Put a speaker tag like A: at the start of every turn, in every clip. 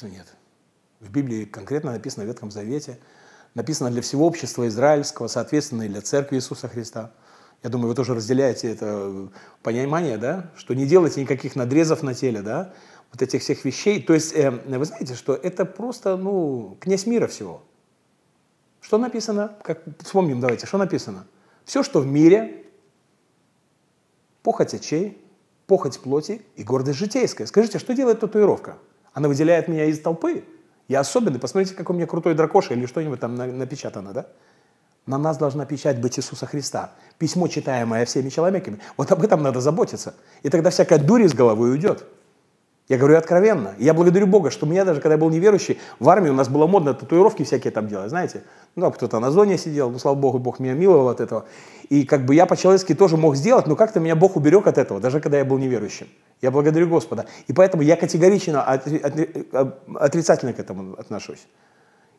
A: Конечно, нет. В Библии конкретно написано в Ветхом Завете, написано для всего общества израильского, соответственно, и для церкви Иисуса Христа. Я думаю, вы тоже разделяете это э, понимание, да? Что не делайте никаких надрезов на теле, да? Вот этих всех вещей. То есть, э, вы знаете, что это просто, ну, князь мира всего. Что написано? Как, вспомним, давайте, что написано? Все, что в мире, похоть очей, похоть плоти и гордость житейская. Скажите, что делает татуировка? Она выделяет меня из толпы. Я особенный. Посмотрите, какой у меня крутой дракоша или что-нибудь там напечатано, да? На нас должна печать быть Иисуса Христа. Письмо, читаемое всеми человеками. Вот об этом надо заботиться. И тогда всякая дурь из головы уйдет. Я говорю откровенно. я благодарю Бога, что у меня даже, когда я был неверующий, в армии у нас было модно татуировки всякие там делать, знаете. Ну, а кто-то на зоне сидел, ну, слава Богу, Бог меня миловал от этого. И как бы я по-человечески тоже мог сделать, но как-то меня Бог уберег от этого, даже когда я был неверующим. Я благодарю Господа. И поэтому я категорично э, отрицательно к этому отношусь.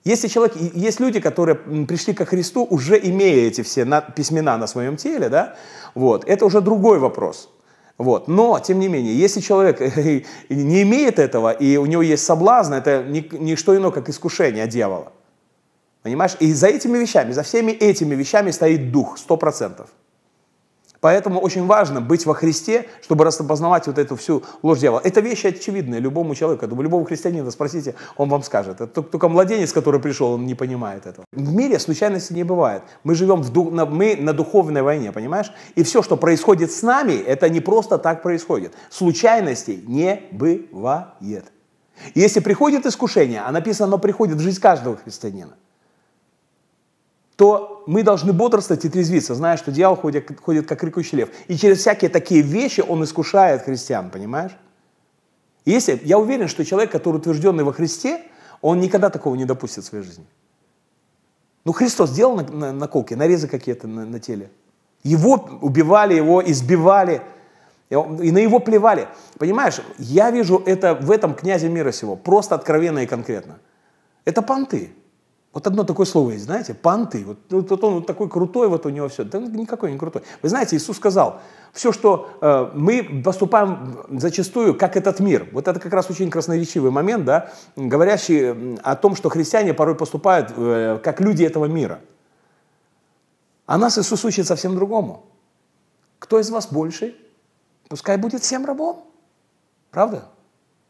A: Если человек, есть люди, которые пришли ко Христу, уже имея эти все письмена на своем теле, да, вот, это уже другой вопрос. Вот. Но, тем не менее, если человек не имеет этого, и у него есть соблазн, это не, не что иное, как искушение дьявола. Понимаешь? И за этими вещами, за всеми этими вещами стоит дух, сто процентов. Поэтому очень важно быть во Христе, чтобы распознавать вот эту всю ложь дьявола. Это вещи очевидные любому человеку. Я думаю, любого христианина спросите, он вам скажет. Это только младенец, который пришел, он не понимает этого. В мире случайности не бывает. Мы живем в дух, мы на духовной войне, понимаешь? И все, что происходит с нами, это не просто так происходит. Случайностей не бывает. Если приходит искушение, а написано, оно приходит в жизнь каждого христианина, то мы должны бодрствовать и трезвиться, зная, что дьявол ходит, ходит как рыкущий лев. И через всякие такие вещи он искушает христиан, понимаешь? Если, я уверен, что человек, который утвержденный во Христе, он никогда такого не допустит в своей жизни. Ну, Христос сделал на, на, наколки, нарезы какие-то на, на теле. Его убивали, его избивали, и на его плевали. Понимаешь, я вижу это в этом князе мира всего просто откровенно и конкретно. Это понты. Вот одно такое слово есть, знаете, панты. Вот, вот, вот он вот такой крутой, вот у него все. Да никакой не крутой. Вы знаете, Иисус сказал, все, что э, мы поступаем зачастую, как этот мир. Вот это как раз очень красноречивый момент, да, говорящий о том, что христиане порой поступают э, как люди этого мира. А нас Иисус учит совсем другому. Кто из вас больше, пускай будет всем рабом. Правда?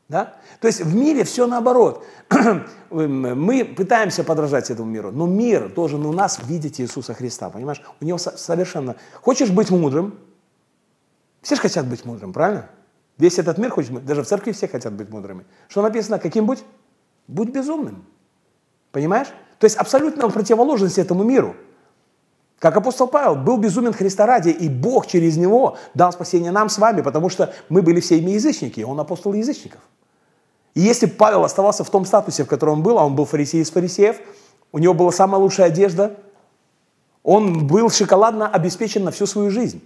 A: Да? То есть в мире все наоборот. Эм, мы пытаемся подражать этому миру, но мир должен у нас видеть Иисуса Христа, понимаешь? У него совершенно... Хочешь быть мудрым? Все же хотят быть мудрым, правильно? Весь этот мир хочет быть, даже в церкви все хотят быть мудрыми. Что написано? Каким будь? Будь безумным. Понимаешь? То есть абсолютно противоположность этому миру. Как апостол Павел был безумен Христа ради, и Бог через него дал спасение нам с вами, потому что мы были все язычники, и он апостол язычников. И если Павел оставался в том статусе, в котором он был, а он был фарисей из фарисеев, у него была самая лучшая одежда, он был шоколадно обеспечен на всю свою жизнь.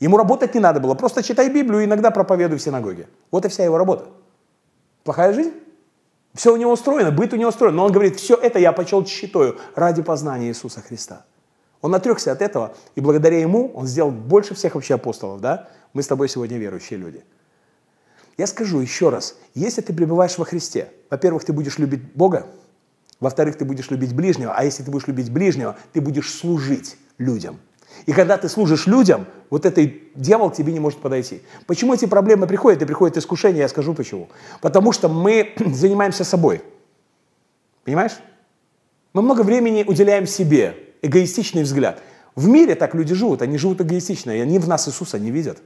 A: Ему работать не надо было, просто читай Библию и иногда проповедуй в синагоге. Вот и вся его работа. Плохая жизнь? Все у него устроено, быт у него устроен. Но он говорит, все это я почел щитою ради познания Иисуса Христа. Он отрекся от этого, и благодаря ему он сделал больше всех вообще апостолов, да? Мы с тобой сегодня верующие люди – я скажу еще раз, если ты пребываешь во Христе, во-первых, ты будешь любить Бога, во-вторых, ты будешь любить ближнего, а если ты будешь любить ближнего, ты будешь служить людям. И когда ты служишь людям, вот этот дьявол к тебе не может подойти. Почему эти проблемы приходят и приходят искушения, я скажу почему. Потому что мы занимаемся собой. Понимаешь? Мы много времени уделяем себе, эгоистичный взгляд. В мире так люди живут, они живут эгоистично, и они в нас Иисуса не видят.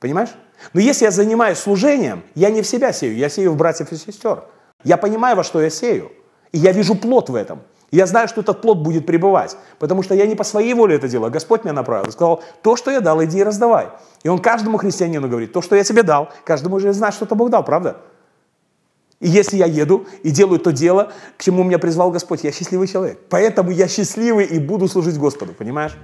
A: Понимаешь? Но если я занимаюсь служением, я не в себя сею, я сею в братьев и сестер. Я понимаю, во что я сею. И я вижу плод в этом. я знаю, что этот плод будет пребывать. Потому что я не по своей воле это делаю. А Господь меня направил. Сказал, то, что я дал, иди и раздавай. И он каждому христианину говорит, то, что я тебе дал, каждому же знать, что это Бог дал, правда? И если я еду и делаю то дело, к чему меня призвал Господь, я счастливый человек. Поэтому я счастливый и буду служить Господу, понимаешь?